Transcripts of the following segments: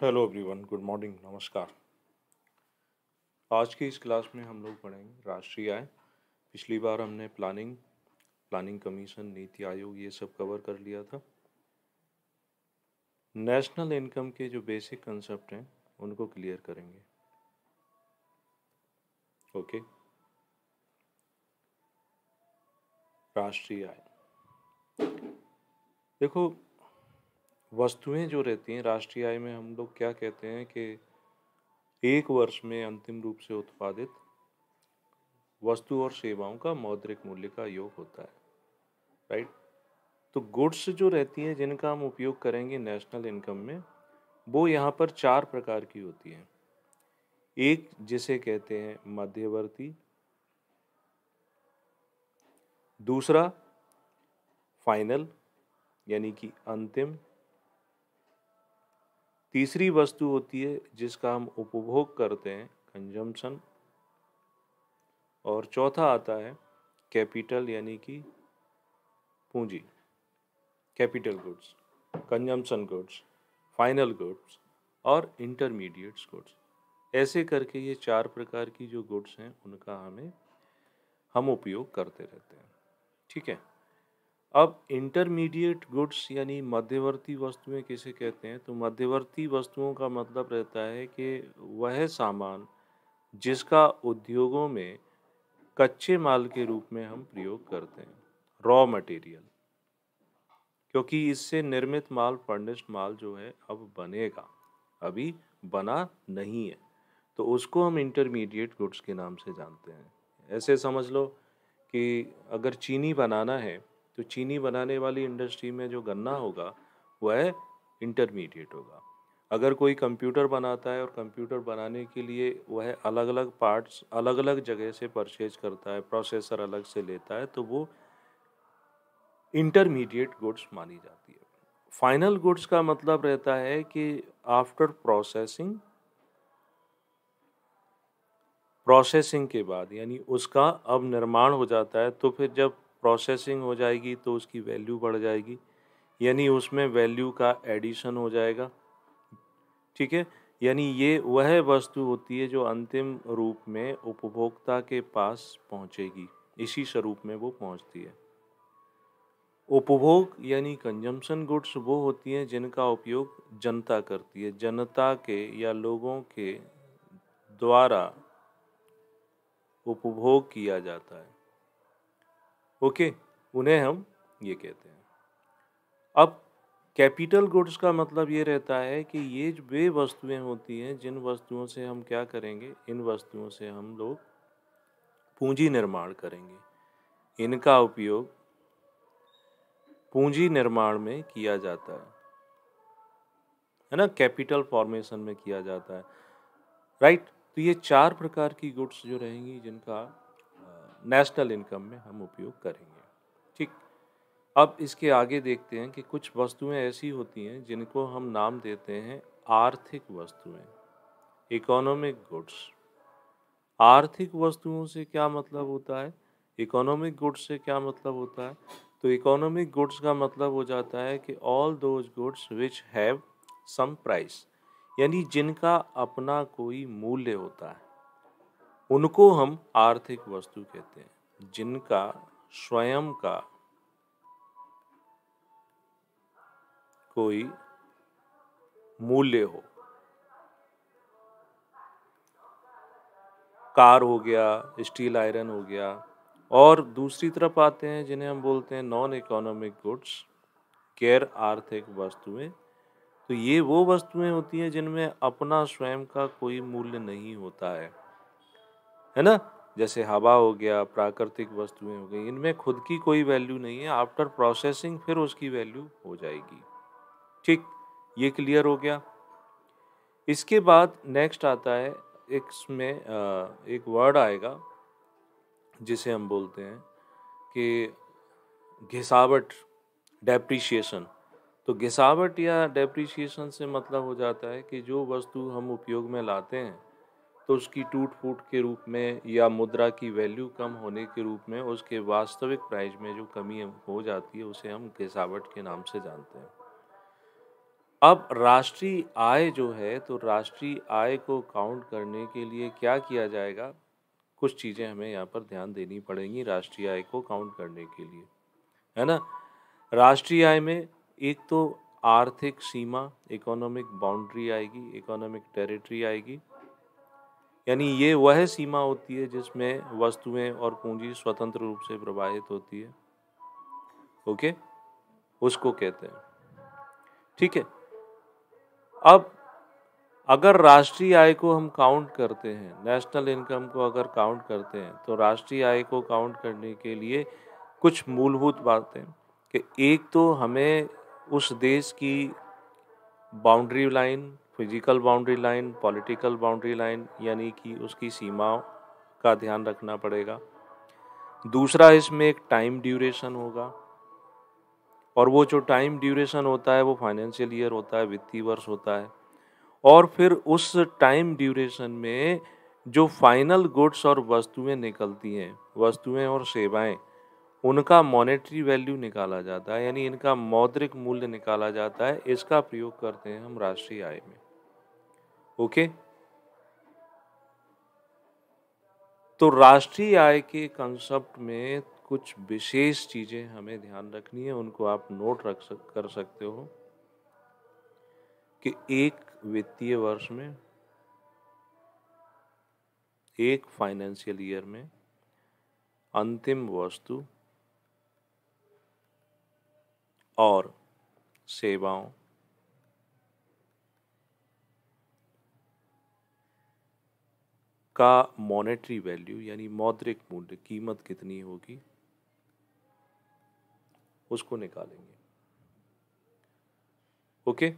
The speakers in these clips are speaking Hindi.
हेलो एवरीवन गुड मॉर्निंग नमस्कार आज की इस क्लास में हम लोग पढ़ेंगे राष्ट्रीय आय पिछली बार हमने प्लानिंग प्लानिंग कमीशन नीति आयोग ये सब कवर कर लिया था नेशनल इनकम के जो बेसिक कंसेप्ट हैं उनको क्लियर करेंगे ओके राष्ट्रीय आय देखो वस्तुएं जो रहती हैं राष्ट्रीय आय में हम लोग क्या कहते हैं कि एक वर्ष में अंतिम रूप से उत्पादित वस्तु और सेवाओं का मौद्रिक मूल्य का योग होता है राइट तो गुड्स जो रहती हैं जिनका हम उपयोग करेंगे नेशनल इनकम में वो यहाँ पर चार प्रकार की होती हैं एक जिसे कहते हैं मध्यवर्ती दूसरा फाइनल यानी कि अंतिम तीसरी वस्तु होती है जिसका हम उपभोग करते हैं कंजम्पशन और चौथा आता है कैपिटल यानी कि पूंजी capital goods consumption goods final goods और इंटरमीडिएट्स गुड्स ऐसे करके ये चार प्रकार की जो गुड्स हैं उनका हमें हम उपयोग करते रहते हैं ठीक है अब इंटरमीडिएट गुड्स यानी मध्यवर्ती वस्तुएं किसे कहते हैं तो मध्यवर्ती वस्तुओं का मतलब रहता है कि वह सामान जिसका उद्योगों में कच्चे माल के रूप में हम प्रयोग करते हैं रॉ मटेरियल क्योंकि इससे निर्मित माल फर्निश्ड माल जो है अब बनेगा अभी बना नहीं है तो उसको हम इंटरमीडिएट गुड्स के नाम से जानते हैं ऐसे समझ लो कि अगर चीनी बनाना है तो चीनी बनाने वाली इंडस्ट्री में जो गन्ना होगा वह इंटरमीडिएट होगा अगर कोई कंप्यूटर बनाता है और कंप्यूटर बनाने के लिए वह अलग अलग पार्ट्स अलग अलग जगह से परचेज करता है प्रोसेसर अलग से लेता है तो वो इंटरमीडिएट गुड्स मानी जाती है फाइनल गुड्स का मतलब रहता है कि आफ्टर प्रोसेसिंग प्रोसेसिंग के बाद यानी उसका अब निर्माण हो जाता है तो फिर जब प्रोसेसिंग हो जाएगी तो उसकी वैल्यू बढ़ जाएगी यानी उसमें वैल्यू का एडिशन हो जाएगा ठीक है यानी ये वह वस्तु होती है जो अंतिम रूप में उपभोक्ता के पास पहुंचेगी इसी स्वरूप में वो पहुंचती है उपभोग यानी कंजम्पशन गुड्स वो होती हैं जिनका उपयोग जनता करती है जनता के या लोगों के द्वारा उपभोग किया जाता है ओके उन्हें हम ये कहते हैं अब कैपिटल गुड्स का मतलब ये रहता है कि ये वे वस्तुएं होती हैं जिन वस्तुओं से हम क्या करेंगे इन वस्तुओं से हम लोग पूंजी निर्माण करेंगे इनका उपयोग पूंजी निर्माण में किया जाता है है ना कैपिटल फॉर्मेशन में किया जाता है राइट right? तो ये चार प्रकार की गुड्स जो रहेंगी जिनका नेशनल इनकम में हम उपयोग करेंगे ठीक अब इसके आगे देखते हैं कि कुछ वस्तुएं ऐसी होती हैं जिनको हम नाम देते हैं आर्थिक वस्तुएं इकोनॉमिक गुड्स आर्थिक वस्तुओं से क्या मतलब होता है इकोनॉमिक गुड्स से क्या मतलब होता है तो इकोनॉमिक गुड्स का मतलब हो जाता है कि all those goods which have some price यानी जिनका अपना कोई मूल्य होता है उनको हम आर्थिक वस्तु कहते हैं जिनका स्वयं का कोई मूल्य हो कार हो गया स्टील आयरन हो गया और दूसरी तरफ आते हैं जिन्हें हम बोलते हैं नॉन इकोनॉमिक गुड्स गैर आर्थिक वस्तुएं तो ये वो वस्तुएं होती हैं जिनमें अपना स्वयं का कोई मूल्य नहीं होता है है ना जैसे हवा हो गया प्राकृतिक वस्तुएं हो गई इनमें खुद की कोई वैल्यू नहीं है आफ्टर प्रोसेसिंग फिर उसकी वैल्यू हो जाएगी ठीक ये क्लियर हो गया इसके बाद नेक्स्ट आता है इसमें एक वर्ड आएगा जिसे हम बोलते हैं कि घिसावट डेप्रीशिएशन तो घिसावट या डेप्रीशिएशन से मतलब हो जाता है कि जो वस्तु हम उपयोग में लाते हैं तो उसकी टूट फूट के रूप में या मुद्रा की वैल्यू कम होने के रूप में उसके वास्तविक प्राइस में जो कमी हो जाती है उसे हम गिरावट के नाम से जानते हैं अब राष्ट्रीय आय जो है तो राष्ट्रीय आय को काउंट करने के लिए क्या किया जाएगा कुछ चीज़ें हमें यहाँ पर ध्यान देनी पड़ेंगी राष्ट्रीय आय को काउंट करने के लिए है ना राष्ट्रीय आय में एक तो आर्थिक सीमा इकोनॉमिक बाउंड्री आएगी इकोनॉमिक टेरिटरी आएगी यानी ये वह सीमा होती है जिसमें वस्तुएं और पूंजी स्वतंत्र रूप से प्रवाहित होती है ओके उसको कहते हैं ठीक है अब अगर राष्ट्रीय आय को हम काउंट करते हैं नेशनल इनकम को अगर काउंट करते हैं तो राष्ट्रीय आय को काउंट करने के लिए कुछ मूलभूत बातें कि एक तो हमें उस देश की boundary line physical boundary line political boundary line यानी कि उसकी सीमाओं का ध्यान रखना पड़ेगा दूसरा इसमें एक टाइम ड्यूरेशन होगा और वो जो टाइम ड्यूरेशन होता है वो फाइनेंशियल ईयर होता है वित्तीय वर्ष होता है और फिर उस टाइम ड्यूरेशन में जो फाइनल गुड्स और वस्तुएं निकलती हैं वस्तुएं और सेवाएं उनका मॉनेटरी वैल्यू निकाला जाता है यानी इनका मौद्रिक मूल्य निकाला जाता है इसका प्रयोग करते हैं हम राष्ट्रीय आय में ओके तो राष्ट्रीय आय के कंसेप्ट में कुछ विशेष चीज़ें हमें ध्यान रखनी है उनको आप नोट रख सक कर सकते हो कि एक वित्तीय वर्ष में एक फाइनेंशियल ईयर में अंतिम वस्तु और सेवाओं का मॉनेटरी वैल्यू यानी मौद्रिक मूल्य कीमत कितनी होगी उसको निकालेंगे ओके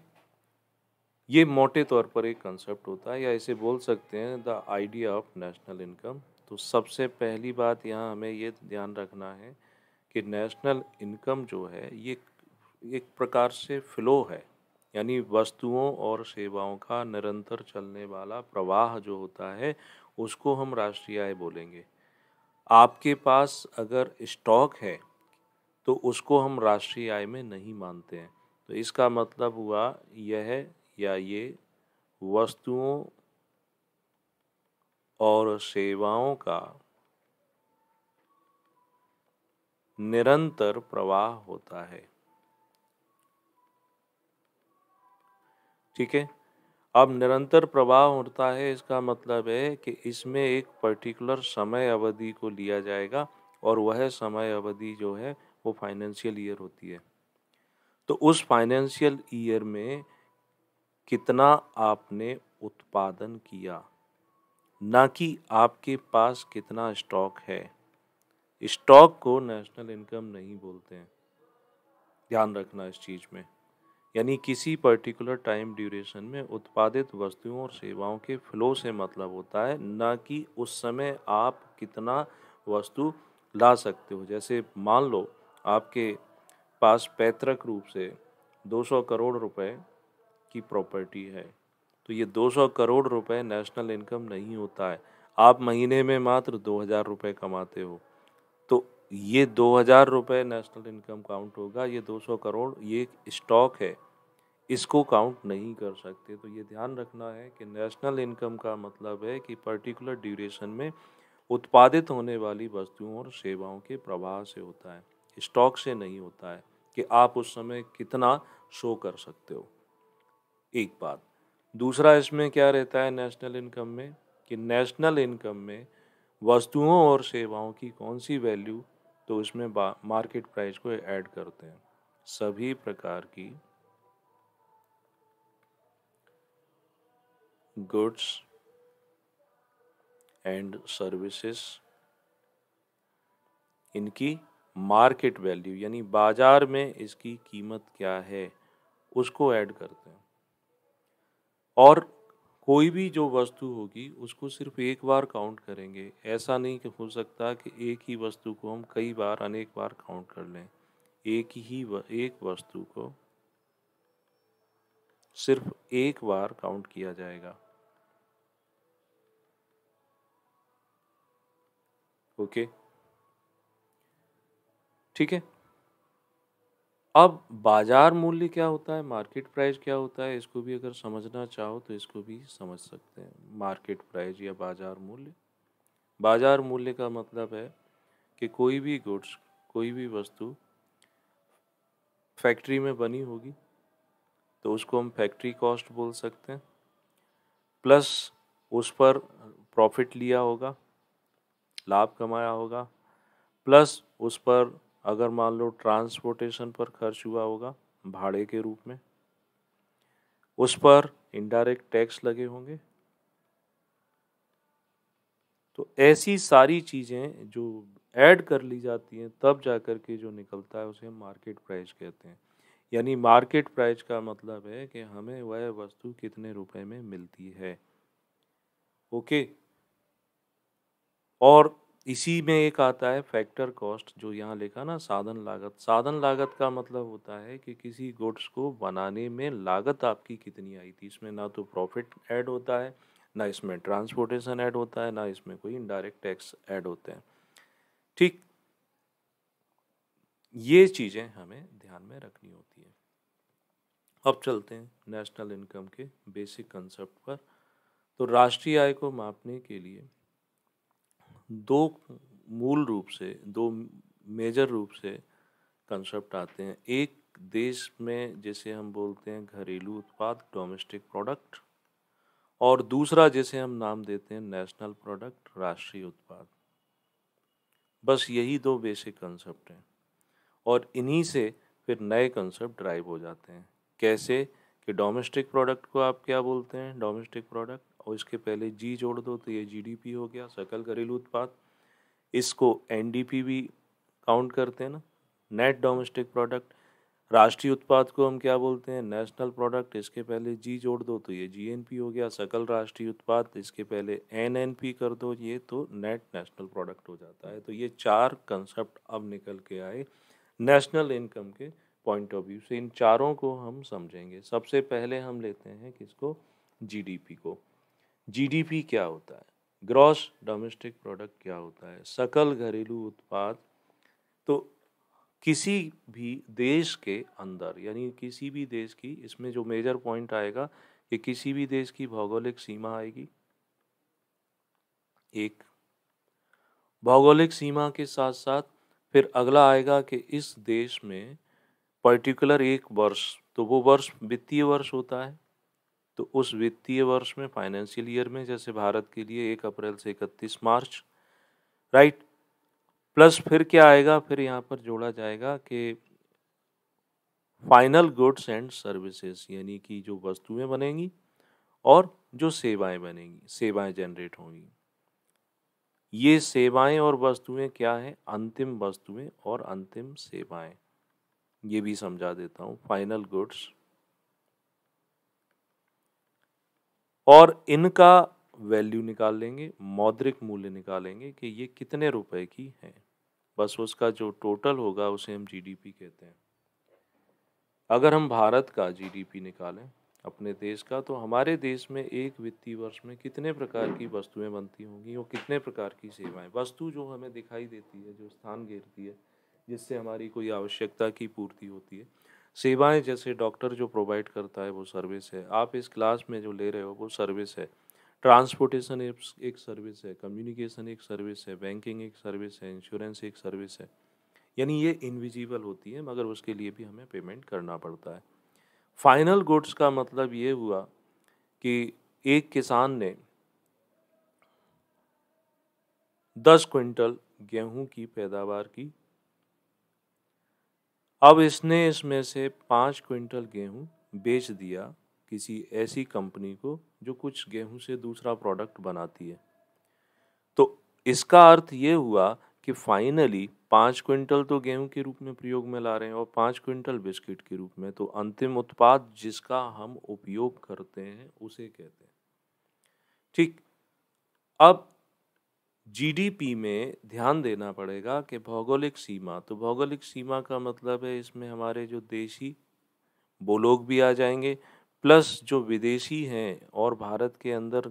ये मोटे तौर पर एक कंसेप्ट होता है या इसे बोल सकते हैं the idea of national income तो सबसे पहली बात यहाँ हमें ये ध्यान रखना है कि नेशनल इनकम जो है ये एक प्रकार से फ्लो है यानी वस्तुओं और सेवाओं का निरंतर चलने वाला प्रवाह जो होता है उसको हम राष्ट्रीय आय बोलेंगे आपके पास अगर स्टॉक है तो उसको हम राष्ट्रीय आय में नहीं मानते हैं तो इसका मतलब हुआ यह या ये वस्तुओं और सेवाओं का निरंतर प्रवाह होता है ठीक है अब निरंतर प्रवाह होता है इसका मतलब है कि इसमें एक पर्टिकुलर समय अवधि को लिया जाएगा और वह समय अवधि जो है वो फाइनेंशियल ईयर होती है तो उस फाइनेंशियल ईयर में कितना आपने उत्पादन किया ना कि आपके पास कितना स्टॉक है स्टॉक को नेशनल इनकम नहीं बोलते हैं ध्यान रखना इस चीज़ में यानी किसी पर्टिकुलर टाइम ड्यूरेशन में उत्पादित वस्तुओं और सेवाओं के फ्लो से मतलब होता है ना कि उस समय आप कितना वस्तु ला सकते हो जैसे मान लो आपके पास पैतृक रूप से 200 करोड़ रुपए की प्रॉपर्टी है तो ये 200 करोड़ रुपए नेशनल इनकम नहीं होता है आप महीने में मात्र हजार रुपये कमाते हो तो ये हज़ार रुपये नेशनल इनकम काउंट होगा ये 200 करोड़ ये स्टॉक है इसको काउंट नहीं कर सकते तो ये ध्यान रखना है कि नेशनल इनकम का मतलब है कि पर्टिकुलर ड्यूरेशन में उत्पादित होने वाली वस्तुओं और सेवाओं के प्रवाह से होता है स्टॉक से नहीं होता है कि आप उस समय कितना शो कर सकते हो एक बात दूसरा इसमें क्या रहता है नेशनल इनकम में कि नेशनल इनकम में वस्तुओं और सेवाओं की कौन सी वैल्यू तो इसमें मार्केट प्राइस को ऐड करते हैं सभी प्रकार की goods एंड सर्विसेस इनकी मार्केट वैल्यू यानी बाजार में इसकी कीमत क्या है उसको ऐड करते हैं और कोई भी जो वस्तु होगी उसको सिर्फ एक बार काउंट करेंगे ऐसा नहीं कि हो सकता कि एक ही वस्तु को हम कई बार अनेक बार काउंट कर लें एक ही व, एक वस्तु को सिर्फ एक बार काउंट किया जाएगा ओके ठीक है अब बाजार मूल्य क्या होता है मार्केट प्राइस क्या होता है इसको भी अगर समझना चाहो तो इसको भी समझ सकते हैं मार्केट प्राइस या बाजार मूल्य बाजार मूल्य का मतलब है कि कोई भी गुड्स कोई भी वस्तु फैक्ट्री में बनी होगी तो उसको हम फैक्ट्री कॉस्ट बोल सकते हैं प्लस उस पर प्रॉफिट लिया होगा लाभ कमाया होगा प्लस उस पर अगर मान लो ट्रांसपोर्टेशन पर खर्च हुआ होगा भाड़े के रूप में उस पर इनडायरेक्ट टैक्स लगे होंगे तो ऐसी सारी चीज़ें जो ऐड कर ली जाती हैं तब जाकर के जो निकलता है उसे हम मार्केट प्राइस कहते हैं यानी मार्केट प्राइस का मतलब है कि हमें वह वस्तु कितने रुपए में मिलती है ओके और इसी में एक आता है फैक्टर कॉस्ट जो यहाँ लिखा ना साधन लागत साधन लागत का मतलब होता है कि किसी गुड्स को बनाने में लागत आपकी कितनी आई थी इसमें ना तो प्रॉफिट ऐड होता है ना इसमें ट्रांसपोर्टेशन ऐड होता है ना इसमें कोई इनडायरेक्ट टैक्स ऐड होते हैं ठीक ये चीज़ें हमें ध्यान में रखनी होती है अब चलते हैं नेशनल इनकम के बेसिक कंसेप्ट पर तो राष्ट्रीय आय को मापने के लिए दो मूल रूप से दो मेजर रूप से कंसेप्ट आते हैं एक देश में जैसे हम बोलते हैं घरेलू उत्पाद डोमेस्टिक प्रोडक्ट और दूसरा जैसे हम नाम देते हैं नेशनल प्रोडक्ट राष्ट्रीय उत्पाद बस यही दो बेसिक कंसेप्ट हैं और इन्हीं से फिर नए कंसेप्ट ड्राइव हो जाते हैं कैसे कि डोमेस्टिक प्रोडक्ट को आप क्या बोलते हैं डोमेस्टिक प्रोडक्ट और इसके पहले जी जोड़ दो तो ये जीडीपी हो गया सकल घरेलू उत्पाद इसको एनडीपी भी काउंट करते हैं ना नेट डोमेस्टिक प्रोडक्ट राष्ट्रीय उत्पाद को हम क्या बोलते हैं नेशनल प्रोडक्ट इसके पहले जी जोड़ दो तो ये जीएनपी हो गया सकल राष्ट्रीय उत्पाद इसके पहले एनएनपी कर दो ये तो नेट नेशनल प्रोडक्ट हो जाता है तो ये चार कंसेप्ट अब निकल के आए नेशनल इनकम के पॉइंट ऑफ व्यू से इन चारों को हम समझेंगे सबसे पहले हम लेते हैं किसको जीडीपी को जीडीपी क्या होता है ग्रॉस डोमेस्टिक प्रोडक्ट क्या होता है सकल घरेलू उत्पाद तो किसी भी देश के अंदर यानी किसी भी देश की इसमें जो मेजर पॉइंट आएगा कि किसी भी देश की भौगोलिक सीमा आएगी एक भौगोलिक सीमा के साथ साथ फिर अगला आएगा कि इस देश में पर्टिकुलर एक वर्ष तो वो वर्ष वित्तीय वर्ष होता है तो उस वित्तीय वर्ष में फाइनेंशियल ईयर में जैसे भारत के लिए एक अप्रैल से इकतीस मार्च राइट प्लस फिर क्या आएगा फिर यहाँ पर जोड़ा जाएगा कि फाइनल गुड्स एंड सर्विसेज यानी कि जो वस्तुएं बनेंगी और जो सेवाएं बनेंगी सेवाएं जनरेट होंगी ये सेवाएं और वस्तुएं क्या है अंतिम वस्तुएं और अंतिम सेवाएं ये भी समझा देता हूँ फाइनल गुड्स और इनका वैल्यू निकाल लेंगे मौद्रिक मूल्य निकालेंगे कि ये कितने रुपए की है बस उसका जो टोटल होगा उसे हम जीडीपी कहते हैं अगर हम भारत का जीडीपी निकालें अपने देश का तो हमारे देश में एक वित्तीय वर्ष में कितने प्रकार की वस्तुएं बनती होंगी और कितने प्रकार की सेवाएं वस्तु जो हमें दिखाई देती है जो स्थान घेरती है जिससे हमारी कोई आवश्यकता की पूर्ति होती है सेवाएं जैसे डॉक्टर जो प्रोवाइड करता है वो सर्विस है आप इस क्लास में जो ले रहे हो वो सर्विस है ट्रांसपोर्टेशन एक सर्विस है कम्युनिकेशन एक सर्विस है बैंकिंग एक सर्विस है इंश्योरेंस एक सर्विस है यानी ये इनविजिबल होती है मगर उसके लिए भी हमें पेमेंट करना पड़ता है फाइनल गुड्स का मतलब ये हुआ कि एक किसान ने दस क्विंटल गेहूं की पैदावार की अब इसने इसमें से पाँच क्विंटल गेहूँ बेच दिया किसी ऐसी कंपनी को जो कुछ गेहूं से दूसरा प्रोडक्ट बनाती है तो इसका अर्थ ये हुआ कि फाइनली पाँच क्विंटल तो गेहूं के रूप में प्रयोग में ला रहे हैं और पाँच क्विंटल बिस्किट के रूप में तो अंतिम उत्पाद जिसका हम उपयोग करते हैं उसे कहते हैं ठीक अब जीडीपी में ध्यान देना पड़ेगा कि भौगोलिक सीमा तो भौगोलिक सीमा का मतलब है इसमें हमारे जो देशी वो लोग भी आ जाएंगे प्लस जो विदेशी हैं और भारत के अंदर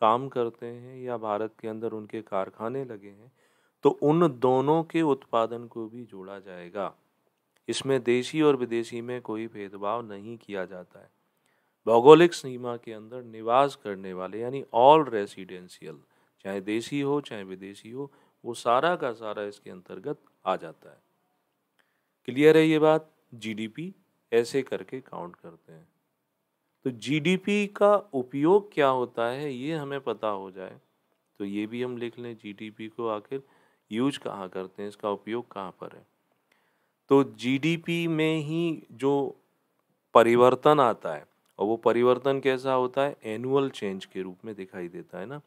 काम करते हैं या भारत के अंदर उनके कारखाने लगे हैं तो उन दोनों के उत्पादन को भी जोड़ा जाएगा इसमें देशी और विदेशी में कोई भेदभाव नहीं किया जाता है भौगोलिक सीमा के अंदर निवास करने वाले यानी ऑल रेसिडेंशियल चाहे देसी हो चाहे विदेशी हो वो सारा का सारा इसके अंतर्गत आ जाता है क्लियर है ये बात जीडीपी ऐसे करके काउंट करते हैं तो जीडीपी का उपयोग क्या होता है ये हमें पता हो जाए तो ये भी हम लिख लें जीडीपी को आखिर यूज कहाँ करते हैं इसका उपयोग कहाँ पर है तो जीडीपी में ही जो परिवर्तन आता है और वो परिवर्तन कैसा होता है एनुअल चेंज के रूप में दिखाई देता है ना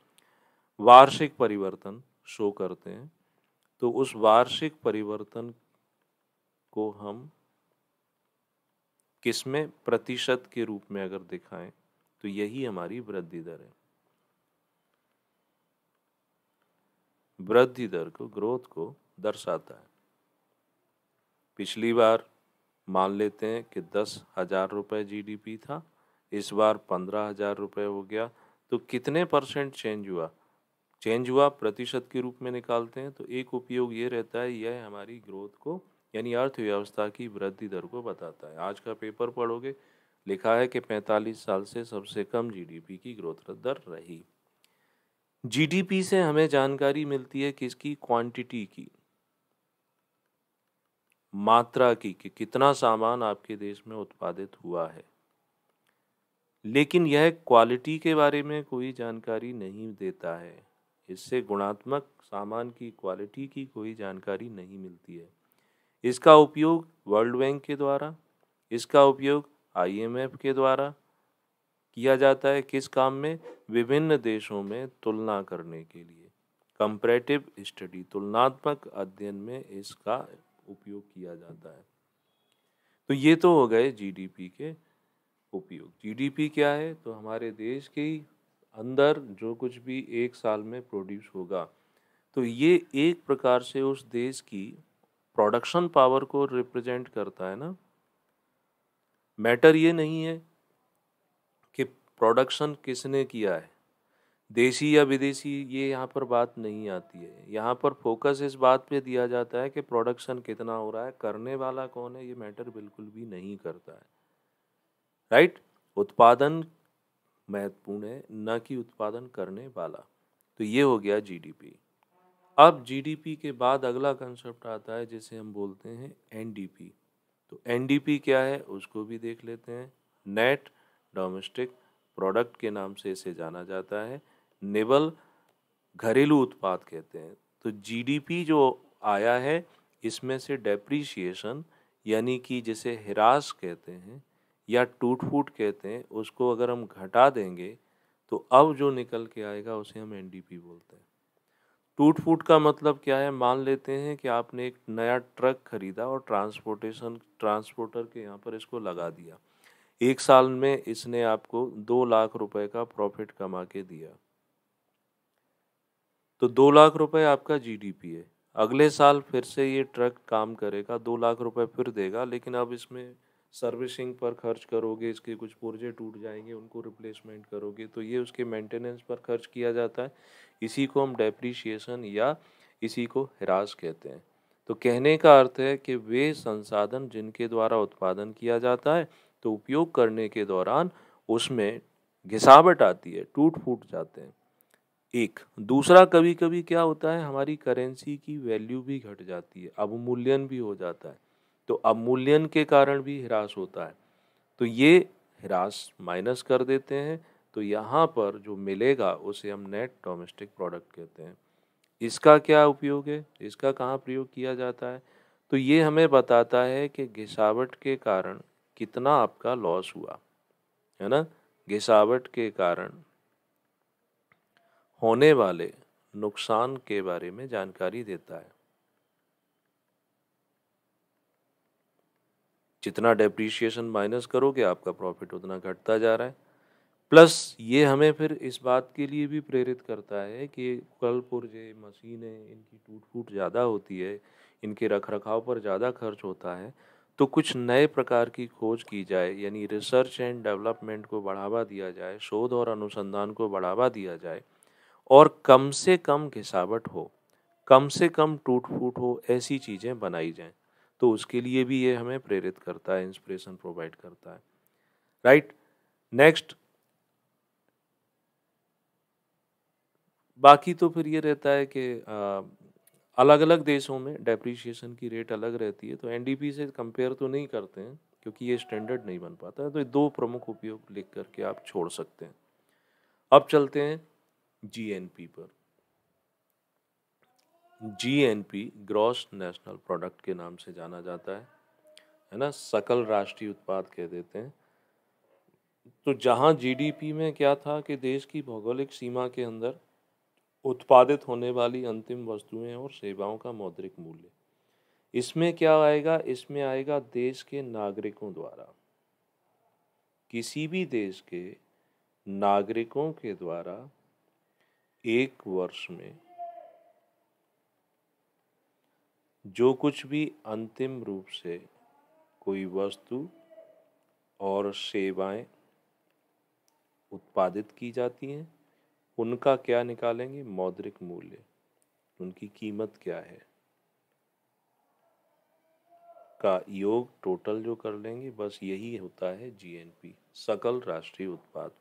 वार्षिक परिवर्तन शो करते हैं तो उस वार्षिक परिवर्तन को हम किसमें प्रतिशत के रूप में अगर दिखाएं तो यही हमारी वृद्धि दर है वृद्धि दर को ग्रोथ को दर्शाता है पिछली बार मान लेते हैं कि दस हजार रुपये जीडीपी था इस बार पंद्रह हजार रुपये हो गया तो कितने परसेंट चेंज हुआ चेंज हुआ प्रतिशत के रूप में निकालते हैं तो एक उपयोग ये रहता है यह हमारी ग्रोथ को यानी अर्थव्यवस्था की वृद्धि दर को बताता है आज का पेपर पढ़ोगे लिखा है कि 45 साल से सबसे कम जीडीपी की ग्रोथ दर रही जीडीपी से हमें जानकारी मिलती है किसकी क्वांटिटी की मात्रा की कि कितना सामान आपके देश में उत्पादित हुआ है लेकिन यह क्वालिटी के बारे में कोई जानकारी नहीं देता है इससे गुणात्मक सामान की क्वालिटी की कोई जानकारी नहीं मिलती है इसका उपयोग वर्ल्ड बैंक के द्वारा इसका उपयोग आईएमएफ के द्वारा किया जाता है किस काम में विभिन्न देशों में तुलना करने के लिए कंपरेटिव स्टडी तुलनात्मक अध्ययन में इसका उपयोग किया जाता है तो ये तो हो गए जीडीपी के उपयोग जीडीपी क्या है तो हमारे देश की अंदर जो कुछ भी एक साल में प्रोड्यूस होगा तो ये एक प्रकार से उस देश की प्रोडक्शन पावर को रिप्रेजेंट करता है ना मैटर ये नहीं है कि प्रोडक्शन किसने किया है देशी या विदेशी ये यहाँ पर बात नहीं आती है यहाँ पर फोकस इस बात पे दिया जाता है कि प्रोडक्शन कितना हो रहा है करने वाला कौन है ये मैटर बिल्कुल भी नहीं करता है राइट उत्पादन महत्वपूर्ण है न कि उत्पादन करने वाला तो ये हो गया जीडीपी अब जीडीपी के बाद अगला कंसेप्ट आता है जिसे हम बोलते हैं एनडीपी तो एनडीपी क्या है उसको भी देख लेते हैं नेट डोमेस्टिक प्रोडक्ट के नाम से इसे जाना जाता है नेवल घरेलू उत्पाद कहते हैं तो जीडीपी जो आया है इसमें से डेप्रीशिएशन यानी कि जिसे हिरास कहते हैं या टूट फूट कहते हैं उसको अगर हम घटा देंगे तो अब जो निकल के आएगा उसे हम एन बोलते हैं टूट फूट का मतलब क्या है मान लेते हैं कि आपने एक नया ट्रक खरीदा और ट्रांसपोर्टेशन ट्रांसपोर्टर के यहाँ पर इसको लगा दिया एक साल में इसने आपको दो लाख रुपए का प्रॉफिट कमा के दिया तो दो लाख रुपए आपका जीडीपी है अगले साल फिर से ये ट्रक काम करेगा दो लाख रुपए फिर देगा लेकिन अब इसमें सर्विसिंग पर खर्च करोगे इसके कुछ पुर्जे टूट जाएंगे उनको रिप्लेसमेंट करोगे तो ये उसके मेंटेनेंस पर खर्च किया जाता है इसी को हम डेप्रीशिएशन या इसी को हरास कहते हैं तो कहने का अर्थ है कि वे संसाधन जिनके द्वारा उत्पादन किया जाता है तो उपयोग करने के दौरान उसमें घिसावट आती है टूट फूट जाते हैं एक दूसरा कभी कभी क्या होता है हमारी करेंसी की वैल्यू भी घट जाती है अवमूल्यन भी हो जाता है तो अवमूल्यन के कारण भी ह्रास होता है तो ये ह्रास माइनस कर देते हैं तो यहाँ पर जो मिलेगा उसे हम नेट डोमेस्टिक प्रोडक्ट कहते हैं इसका क्या उपयोग है इसका कहाँ प्रयोग किया जाता है तो ये हमें बताता है कि घिसावट के कारण कितना आपका लॉस हुआ है ना घिसावट के कारण होने वाले नुकसान के बारे में जानकारी देता है जितना डेप्रीशिएशन माइनस करोगे आपका प्रॉफिट उतना घटता जा रहा है प्लस ये हमें फिर इस बात के लिए भी प्रेरित करता है कि कल पुरजे मशीनें इनकी टूट फूट ज़्यादा होती है इनके रख रखाव पर ज़्यादा खर्च होता है तो कुछ नए प्रकार की खोज की जाए यानी रिसर्च एंड डेवलपमेंट को बढ़ावा दिया जाए शोध और अनुसंधान को बढ़ावा दिया जाए और कम से कम घिसावट हो कम से कम टूट फूट हो ऐसी चीज़ें बनाई जाएँ तो उसके लिए भी ये हमें प्रेरित करता है इंस्पिरेशन प्रोवाइड करता है राइट नेक्स्ट बाकी तो फिर ये रहता है कि अलग अलग देशों में डेप्रीशिएशन की रेट अलग रहती है तो एनडीपी से कंपेयर तो नहीं करते हैं क्योंकि ये स्टैंडर्ड नहीं बन पाता है तो ये दो प्रमुख उपयोग लिख करके आप छोड़ सकते हैं अब चलते हैं जीएनपी पर जीएनपी ग्रॉस नेशनल प्रोडक्ट के नाम से जाना जाता है है ना सकल राष्ट्रीय उत्पाद कह देते हैं तो जहाँ जीडीपी में क्या था कि देश की भौगोलिक सीमा के अंदर उत्पादित होने वाली अंतिम वस्तुएं और सेवाओं का मौद्रिक मूल्य इसमें क्या आएगा इसमें आएगा देश के नागरिकों द्वारा किसी भी देश के नागरिकों के द्वारा एक वर्ष में जो कुछ भी अंतिम रूप से कोई वस्तु और सेवाएं उत्पादित की जाती हैं उनका क्या निकालेंगे मौद्रिक मूल्य उनकी कीमत क्या है का योग टोटल जो कर लेंगे बस यही होता है जीएनपी सकल राष्ट्रीय उत्पाद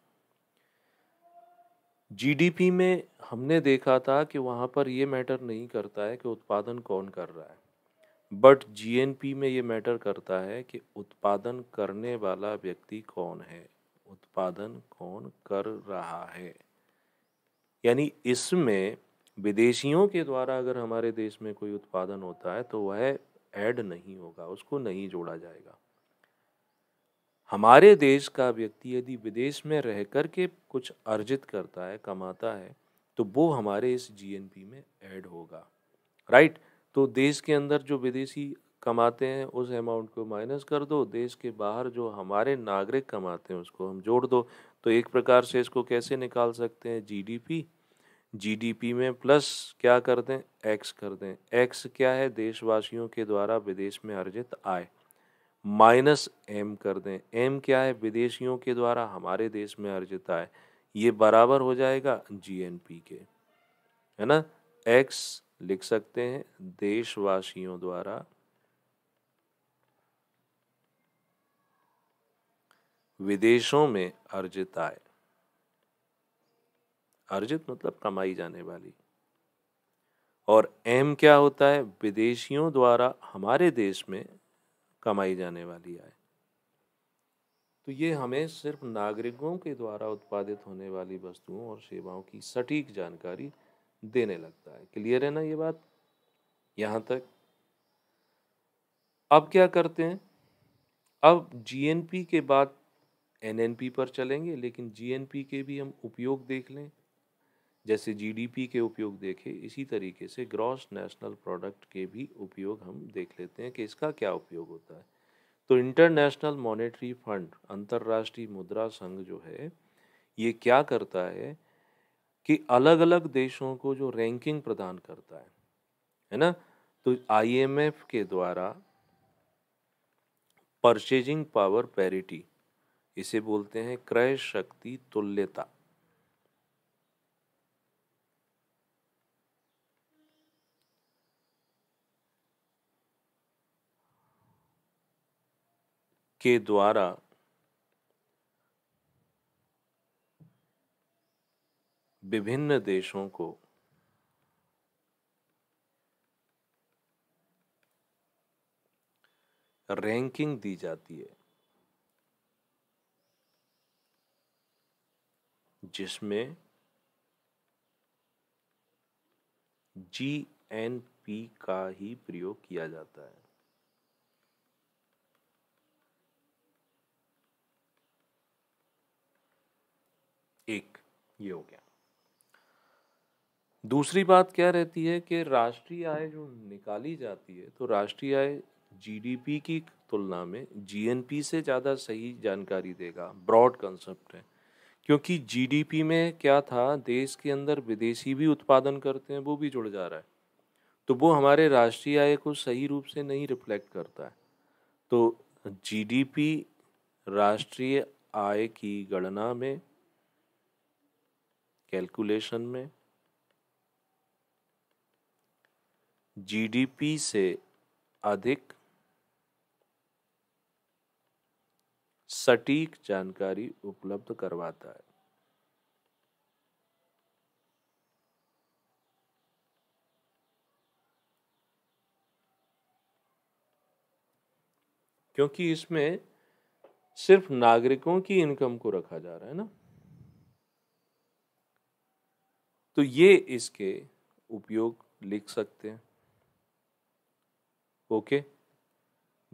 जीडीपी में हमने देखा था कि वहाँ पर ये मैटर नहीं करता है कि उत्पादन कौन कर रहा है बट जीएनपी में ये मैटर करता है कि उत्पादन करने वाला व्यक्ति कौन है उत्पादन कौन कर रहा है यानी इसमें विदेशियों के द्वारा अगर हमारे देश में कोई उत्पादन होता है तो वह ऐड नहीं होगा उसको नहीं जोड़ा जाएगा हमारे देश का व्यक्ति यदि विदेश में रह कर के कुछ अर्जित करता है कमाता है तो वो हमारे इस जीएनपी में ऐड होगा राइट तो देश के अंदर जो विदेशी कमाते हैं उस अमाउंट को माइनस कर दो देश के बाहर जो हमारे नागरिक कमाते हैं उसको हम जोड़ दो तो एक प्रकार से इसको कैसे निकाल सकते हैं जीडीपी जीडीपी में प्लस क्या कर दें एक्स कर दें एक्स क्या है देशवासियों के द्वारा विदेश में अर्जित आय माइनस एम कर दें एम क्या है विदेशियों के द्वारा हमारे देश में अर्जित आए ये बराबर हो जाएगा जीएनपी के है ना एक्स लिख सकते हैं देशवासियों द्वारा विदेशों में अर्जित आय अर्जित मतलब कमाई जाने वाली और एम क्या होता है विदेशियों द्वारा हमारे देश में कमाई जाने वाली आय तो ये हमें सिर्फ नागरिकों के द्वारा उत्पादित होने वाली वस्तुओं और सेवाओं की सटीक जानकारी देने लगता है क्लियर है ना ये बात यहाँ तक अब क्या करते हैं अब जीएनपी के बाद एनएनपी पर चलेंगे लेकिन जीएनपी के भी हम उपयोग देख लें जैसे जीडीपी के उपयोग देखे इसी तरीके से ग्रॉस नेशनल प्रोडक्ट के भी उपयोग हम देख लेते हैं कि इसका क्या उपयोग होता है तो इंटरनेशनल मॉनेटरी फंड अंतर्राष्ट्रीय मुद्रा संघ जो है ये क्या करता है कि अलग अलग देशों को जो रैंकिंग प्रदान करता है है ना तो आईएमएफ के द्वारा परचेजिंग पावर पैरिटी इसे बोलते हैं क्रय शक्ति तुल्यता के द्वारा विभिन्न देशों को रैंकिंग दी जाती है जिसमें जी एन पी का ही प्रयोग किया जाता है एक ये हो गया दूसरी बात क्या रहती है कि राष्ट्रीय आय जो निकाली जाती है तो राष्ट्रीय आय जीडीपी की तुलना में जीएनपी से ज़्यादा सही जानकारी देगा ब्रॉड कंसेप्ट है क्योंकि जीडीपी में क्या था देश के अंदर विदेशी भी उत्पादन करते हैं वो भी जुड़ जा रहा है तो वो हमारे राष्ट्रीय आय को सही रूप से नहीं रिफ्लेक्ट करता है तो जीडीपी राष्ट्रीय आय की गणना में कैलकुलेशन में जीडीपी से अधिक सटीक जानकारी उपलब्ध करवाता है क्योंकि इसमें सिर्फ नागरिकों की इनकम को रखा जा रहा है ना तो ये इसके उपयोग लिख सकते हैं ओके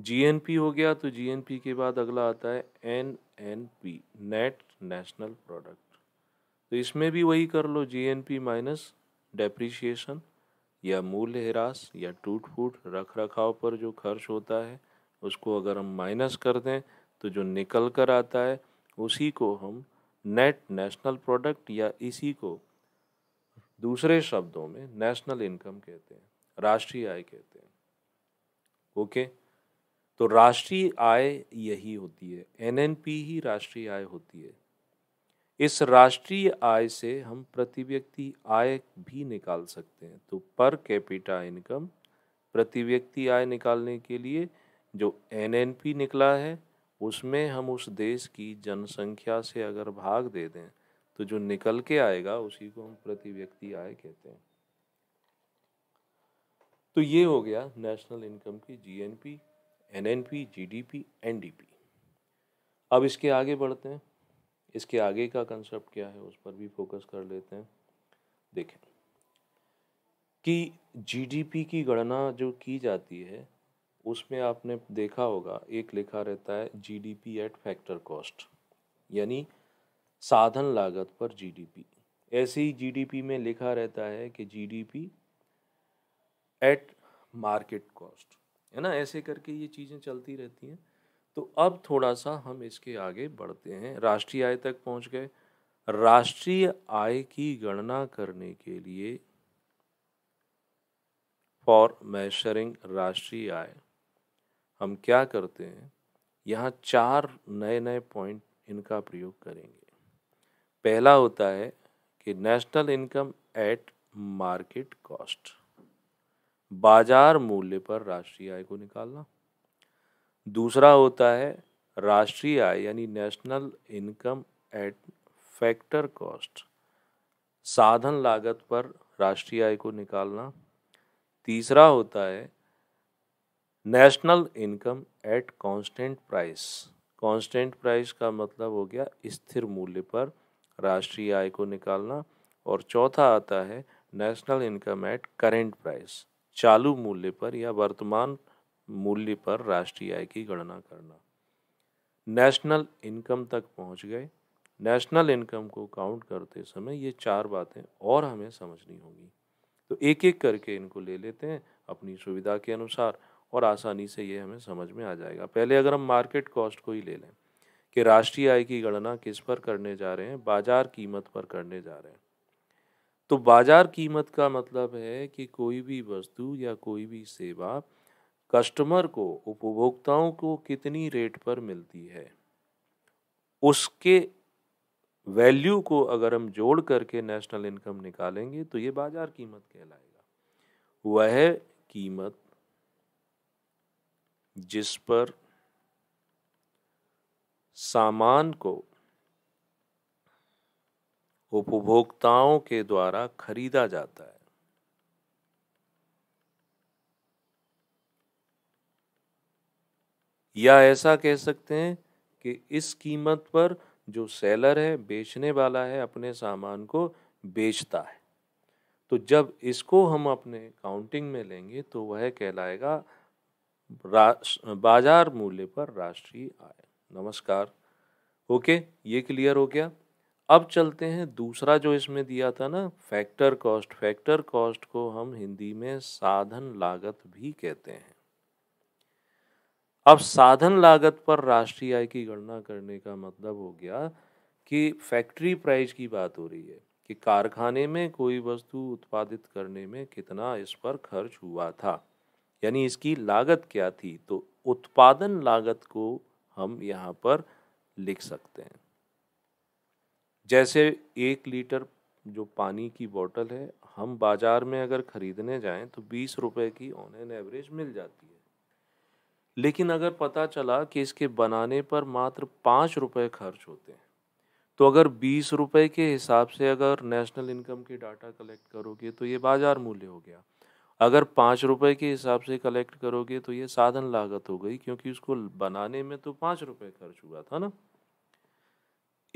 जीएनपी हो गया तो जीएनपी के बाद अगला आता है N N P net national product तो इसमें भी वही कर लो जीएनपी माइनस डेप्रिशिएशन या मूल्य ह्रास या टूट फूट रख रखाव पर जो खर्च होता है उसको अगर हम माइनस कर दें तो जो निकल कर आता है उसी को हम नेट नेशनल प्रोडक्ट या इसी को दूसरे शब्दों में नेशनल इनकम कहते हैं राष्ट्रीय आय कहते हैं ओके तो राष्ट्रीय आय यही होती है एनएनपी ही राष्ट्रीय आय होती है इस राष्ट्रीय आय से हम प्रति व्यक्ति आय भी निकाल सकते हैं तो पर कैपिटा इनकम प्रति व्यक्ति आय निकालने के लिए जो एनएनपी निकला है उसमें हम उस देश की जनसंख्या से अगर भाग दे दें तो जो निकल के आएगा उसी को हम प्रति व्यक्ति आय कहते हैं तो ये हो गया नेशनल इनकम की जीएनपी एनएनपी जीडीपी एनडीपी अब इसके आगे बढ़ते हैं इसके आगे का कंसेप्ट क्या है उस पर भी फोकस कर लेते हैं देखें कि जीडीपी की गणना जो की जाती है उसमें आपने देखा होगा एक लिखा रहता है जीडीपी एट फैक्टर कॉस्ट यानी साधन लागत पर जीडीपी ऐसे ही जीडीपी में लिखा रहता है कि जीडीपी एट मार्केट कॉस्ट है ना ऐसे करके ये चीज़ें चलती रहती हैं तो अब थोड़ा सा हम इसके आगे बढ़ते हैं राष्ट्रीय आय तक पहुंच गए राष्ट्रीय आय की गणना करने के लिए फॉर मैशरिंग राष्ट्रीय आय हम क्या करते हैं यहाँ चार नए नए पॉइंट इनका प्रयोग करेंगे पहला होता है कि national income at market cost बाजार मूल्य पर राष्ट्रीय आय को निकालना दूसरा होता है राष्ट्रीय आय यानी national income at factor cost साधन लागत पर राष्ट्रीय आय को निकालना तीसरा होता है national income at constant price constant price का मतलब हो गया स्थिर मूल्य पर राष्ट्रीय आय को निकालना और चौथा आता है national income at current price चालू मूल्य पर या वर्तमान मूल्य पर राष्ट्रीय आय की गणना करना नेशनल इनकम तक पहुंच गए नेशनल इनकम को काउंट करते समय ये चार बातें और हमें समझनी होंगी तो एक एक करके इनको ले लेते हैं अपनी सुविधा के अनुसार और आसानी से ये हमें समझ में आ जाएगा पहले अगर हम मार्केट कॉस्ट को ही ले लें कि राष्ट्रीय आय की गणना किस पर करने जा रहे हैं बाजार कीमत पर करने जा रहे हैं तो बाजार कीमत का मतलब है कि कोई भी वस्तु या कोई भी सेवा कस्टमर को उपभोक्ताओं को कितनी रेट पर मिलती है उसके वैल्यू को अगर हम जोड़ करके नेशनल इनकम निकालेंगे तो ये बाजार कीमत कहलाएगा वह कीमत जिस पर सामान को उपभोक्ताओं के द्वारा खरीदा जाता है या ऐसा कह सकते हैं कि इस कीमत पर जो सेलर है बेचने वाला है अपने सामान को बेचता है तो जब इसको हम अपने काउंटिंग में लेंगे तो वह कहलाएगा बाजार मूल्य पर राष्ट्रीय आय नमस्कार ओके ये क्लियर हो गया अब चलते हैं दूसरा जो इसमें दिया था ना फैक्टर कॉस्ट फैक्टर कॉस्ट को हम हिंदी में साधन लागत भी कहते हैं अब साधन लागत पर राष्ट्रीय आय की गणना करने का मतलब हो गया कि फैक्ट्री प्राइस की बात हो रही है कि कारखाने में कोई वस्तु उत्पादित करने में कितना इस पर खर्च हुआ था यानी इसकी लागत क्या थी तो उत्पादन लागत को हम यहाँ पर लिख सकते हैं जैसे एक लीटर जो पानी की बोतल है हम बाज़ार में अगर ख़रीदने जाएं तो बीस रुपए की ऑन एन एवरेज मिल जाती है लेकिन अगर पता चला कि इसके बनाने पर मात्र पाँच रुपए खर्च होते हैं तो अगर बीस रुपए के हिसाब से अगर नेशनल इनकम के डाटा कलेक्ट करोगे तो ये बाज़ार मूल्य हो गया अगर पाँच रुपए के हिसाब से कलेक्ट करोगे तो ये साधन लागत हो गई क्योंकि उसको बनाने में तो पाँच रुपए खर्च हुआ था ना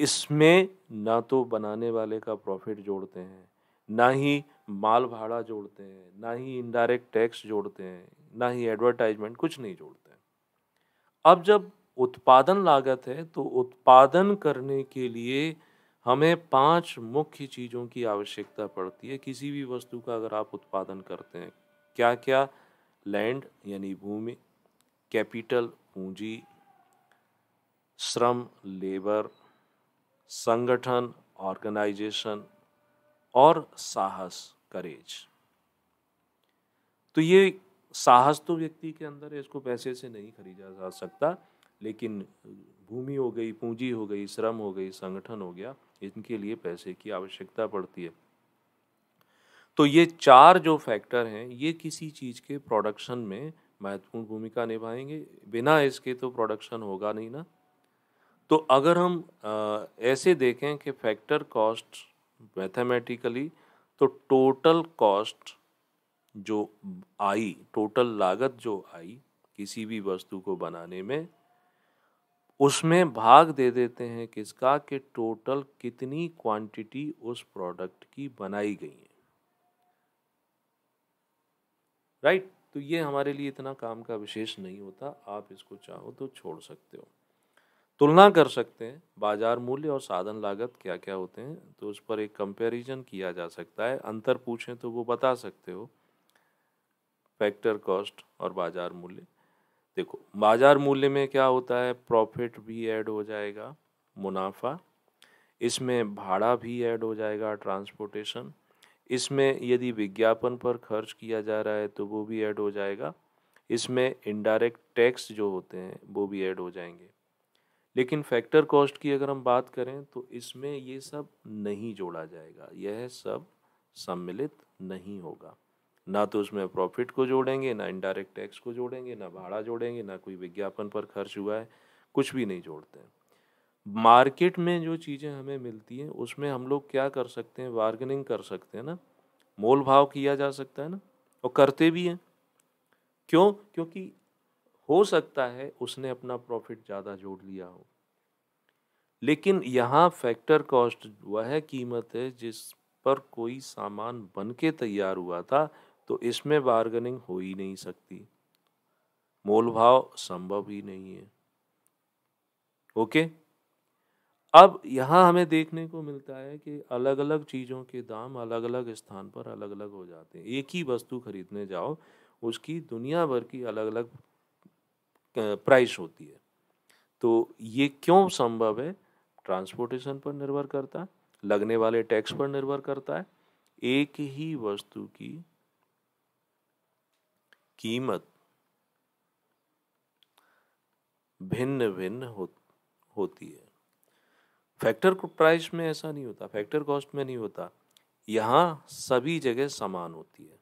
इसमें ना तो बनाने वाले का प्रॉफिट जोड़ते हैं ना ही माल भाड़ा जोड़ते हैं ना ही इनडायरेक्ट टैक्स जोड़ते हैं ना ही एडवर्टाइजमेंट कुछ नहीं जोड़ते हैं अब जब उत्पादन लागत है तो उत्पादन करने के लिए हमें पांच मुख्य चीज़ों की आवश्यकता पड़ती है किसी भी वस्तु का अगर आप उत्पादन करते हैं क्या क्या लैंड यानी भूमि कैपिटल पूंजी श्रम लेबर संगठन ऑर्गेनाइजेशन और साहस करेज तो ये साहस तो व्यक्ति के अंदर है इसको पैसे से नहीं खरीदा जा सकता लेकिन भूमि हो गई पूंजी हो गई श्रम हो गई संगठन हो गया इनके लिए पैसे की आवश्यकता पड़ती है तो ये चार जो फैक्टर हैं ये किसी चीज़ के प्रोडक्शन में महत्वपूर्ण भूमिका निभाएंगे बिना इसके तो प्रोडक्शन होगा नहीं ना तो अगर हम आ, ऐसे देखें कि फैक्टर कॉस्ट मैथमेटिकली तो टोटल कॉस्ट जो आई टोटल लागत जो आई किसी भी वस्तु को बनाने में उसमें भाग दे देते हैं किसका कि टोटल कितनी क्वांटिटी उस प्रोडक्ट की बनाई गई है राइट right? तो ये हमारे लिए इतना काम का विशेष नहीं होता आप इसको चाहो तो छोड़ सकते हो तुलना कर सकते हैं बाजार मूल्य और साधन लागत क्या क्या होते हैं तो उस पर एक कंपैरिजन किया जा सकता है अंतर पूछें तो वो बता सकते हो फैक्टर कॉस्ट और बाजार मूल्य देखो बाजार मूल्य में क्या होता है प्रॉफिट भी ऐड हो जाएगा मुनाफा इसमें भाड़ा भी ऐड हो जाएगा ट्रांसपोर्टेशन इसमें यदि विज्ञापन पर खर्च किया जा रहा है तो वो भी ऐड हो जाएगा इसमें इनडायरेक्ट टैक्स जो होते हैं वो भी ऐड हो जाएंगे लेकिन फैक्टर कॉस्ट की अगर हम बात करें तो इसमें ये सब नहीं जोड़ा जाएगा यह सब सम्मिलित नहीं होगा ना तो उसमें प्रॉफिट को जोड़ेंगे ना इनडायरेक्ट टैक्स को जोड़ेंगे ना भाड़ा जोड़ेंगे ना कोई विज्ञापन पर खर्च हुआ है कुछ भी नहीं जोड़ते मार्केट में जो चीज़ें हमें मिलती हैं उसमें हम लोग क्या कर सकते हैं बार्गेनिंग कर सकते हैं ना मोल भाव किया जा सकता है ना और करते भी हैं क्यों क्योंकि हो सकता है उसने अपना प्रॉफिट ज़्यादा जोड़ लिया हो लेकिन यहाँ फैक्टर कॉस्ट वह कीमत है जिस पर कोई सामान बन के तैयार हुआ था तो इसमें बार्गनिंग हो ही नहीं सकती मोल भाव संभव ही नहीं है ओके अब यहां हमें देखने को मिलता है कि अलग अलग चीज़ों के दाम अलग अलग स्थान पर अलग अलग हो जाते हैं एक ही वस्तु खरीदने जाओ उसकी दुनिया भर की अलग अलग प्राइस होती है तो ये क्यों संभव है ट्रांसपोर्टेशन पर निर्भर करता है लगने वाले टैक्स पर निर्भर करता है एक ही वस्तु की कीमत भिन्न भिन्न हो, होती है फैक्टर प्राइस में ऐसा नहीं होता फैक्टर कॉस्ट में नहीं होता यहाँ सभी जगह समान होती है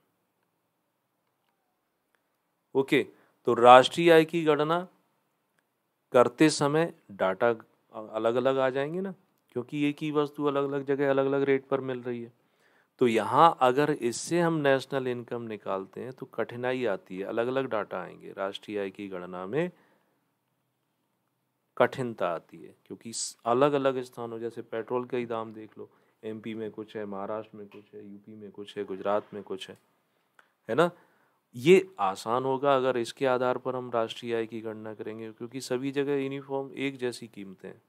ओके तो राष्ट्रीय आय की गणना करते समय डाटा अलग अलग आ जाएंगे ना क्योंकि एक ही वस्तु अलग अलग जगह अलग अलग रेट पर मिल रही है तो यहाँ अगर इससे हम नेशनल इनकम निकालते हैं तो कठिनाई आती है अलग अलग डाटा आएंगे राष्ट्रीय आय की गणना में कठिनता आती है क्योंकि अलग अलग स्थानों जैसे पेट्रोल का ही दाम देख लो एमपी में कुछ है महाराष्ट्र में कुछ है यूपी में कुछ है गुजरात में कुछ है है ना ये आसान होगा अगर इसके आधार पर हम राष्ट्रीय आय की गणना करेंगे क्योंकि सभी जगह यूनिफॉर्म एक जैसी कीमतें हैं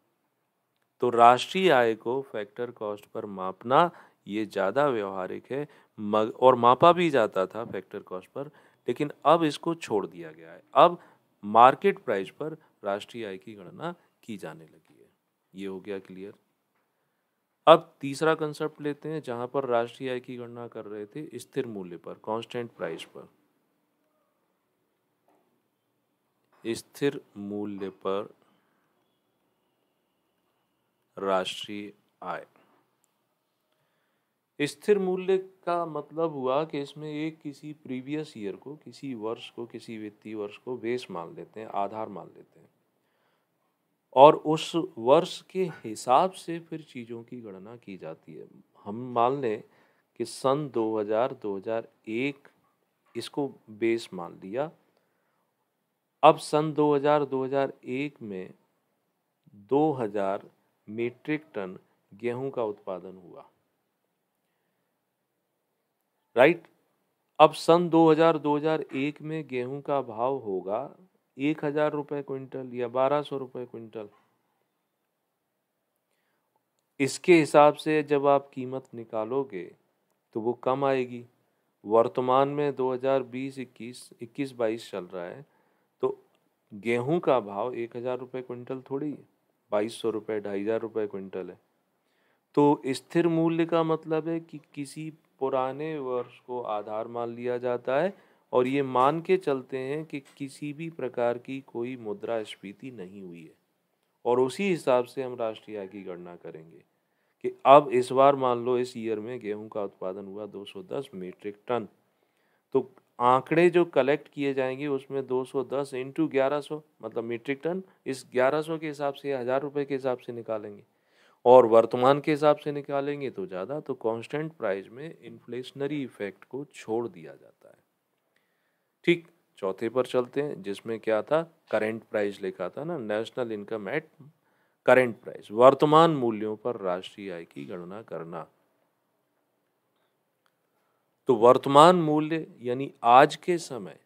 तो राष्ट्रीय आय को फैक्टर कॉस्ट पर मापना ये ज़्यादा व्यवहारिक है मग और मापा भी जाता था फैक्टर कॉस्ट पर लेकिन अब इसको छोड़ दिया गया है अब मार्केट प्राइस पर राष्ट्रीय आय की गणना की जाने लगी है ये हो गया क्लियर अब तीसरा कंसेप्ट लेते हैं जहाँ पर राष्ट्रीय आय की गणना कर रहे थे स्थिर मूल्य पर कांस्टेंट प्राइस पर स्थिर मूल्य पर राष्ट्रीय आय स्थिर मूल्य का मतलब हुआ कि इसमें एक किसी प्रीवियस ईयर को किसी वर्ष को किसी वित्तीय वर्ष को बेस मान लेते हैं आधार मान लेते हैं और उस वर्ष के हिसाब से फिर चीज़ों की गणना की जाती है हम मान लें कि सन 2000 2001 इसको बेस मान लिया अब सन 2000 2001 में 2000 मीट्रिक टन गेहूं का उत्पादन हुआ राइट अब सन 2000-2001 में गेहूं का भाव होगा एक हजार रुपये क्विंटल या बारह सौ रुपए क्विंटल इसके हिसाब से जब आप कीमत निकालोगे तो वो कम आएगी वर्तमान में 2020 21 21 22 चल रहा है तो गेहूं का भाव एक हज़ार रुपये क्विंटल थोड़ी है बाईस सौ रुपये ढाई हज़ार रुपये क्विंटल है तो स्थिर मूल्य का मतलब है कि किसी पुराने वर्ष को आधार मान लिया जाता है और ये मान के चलते हैं कि किसी भी प्रकार की कोई मुद्रा स्फीति नहीं हुई है और उसी हिसाब से हम राष्ट्रीय आय की गणना करेंगे कि अब इस बार मान लो इस ईयर में गेहूं का उत्पादन हुआ 210 मीट्रिक टन तो आंकड़े जो कलेक्ट किए जाएंगे उसमें 210 सौ दस इंटू ग्यारह मतलब मीट्रिक टन इस 1100 के हिसाब से हज़ार रुपये के हिसाब से निकालेंगे और वर्तमान के हिसाब से निकालेंगे तो ज़्यादा तो कांस्टेंट प्राइस में इन्फ्लेशनरी इफेक्ट को छोड़ दिया जाता है ठीक चौथे पर चलते हैं जिसमें क्या था करेंट प्राइस लिखा था ना national income at current price वर्तमान मूल्यों पर राष्ट्रीय आय की गणना करना तो वर्तमान मूल्य यानी आज के समय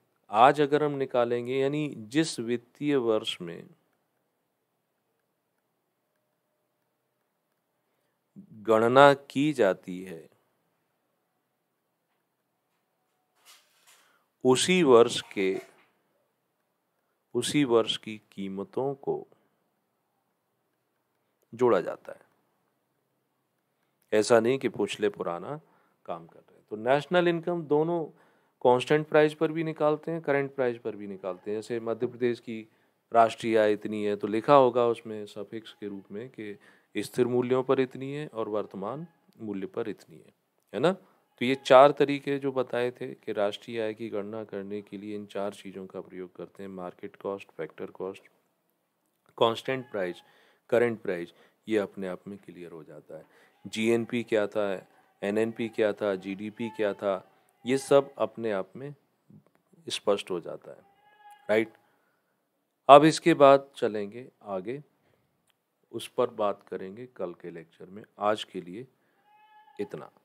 आज अगर हम निकालेंगे यानी जिस वित्तीय वर्ष में गणना की जाती है उसी वर्ष के उसी वर्ष की कीमतों को जोड़ा जाता है ऐसा नहीं कि पिछले पुराना काम कर रहे हैं तो नेशनल इनकम दोनों कांस्टेंट प्राइस पर भी निकालते हैं करंट प्राइस पर भी निकालते हैं जैसे मध्य प्रदेश की राष्ट्रीय आय इतनी है तो लिखा होगा उसमें सफिक्स के रूप में कि स्थिर मूल्यों पर इतनी है और वर्तमान मूल्य पर इतनी है है ना तो ये चार तरीके जो बताए थे कि राष्ट्रीय आय की गणना करने के लिए इन चार चीज़ों का प्रयोग करते हैं market cost factor cost constant price current price ये अपने आप में क्लियर हो जाता है पी क्या था एन एन पी क्या था जी डी पी क्या था ये सब अपने आप में स्पष्ट हो जाता है राइट अब इसके बाद चलेंगे आगे उस पर बात करेंगे कल के लेक्चर में आज के लिए इतना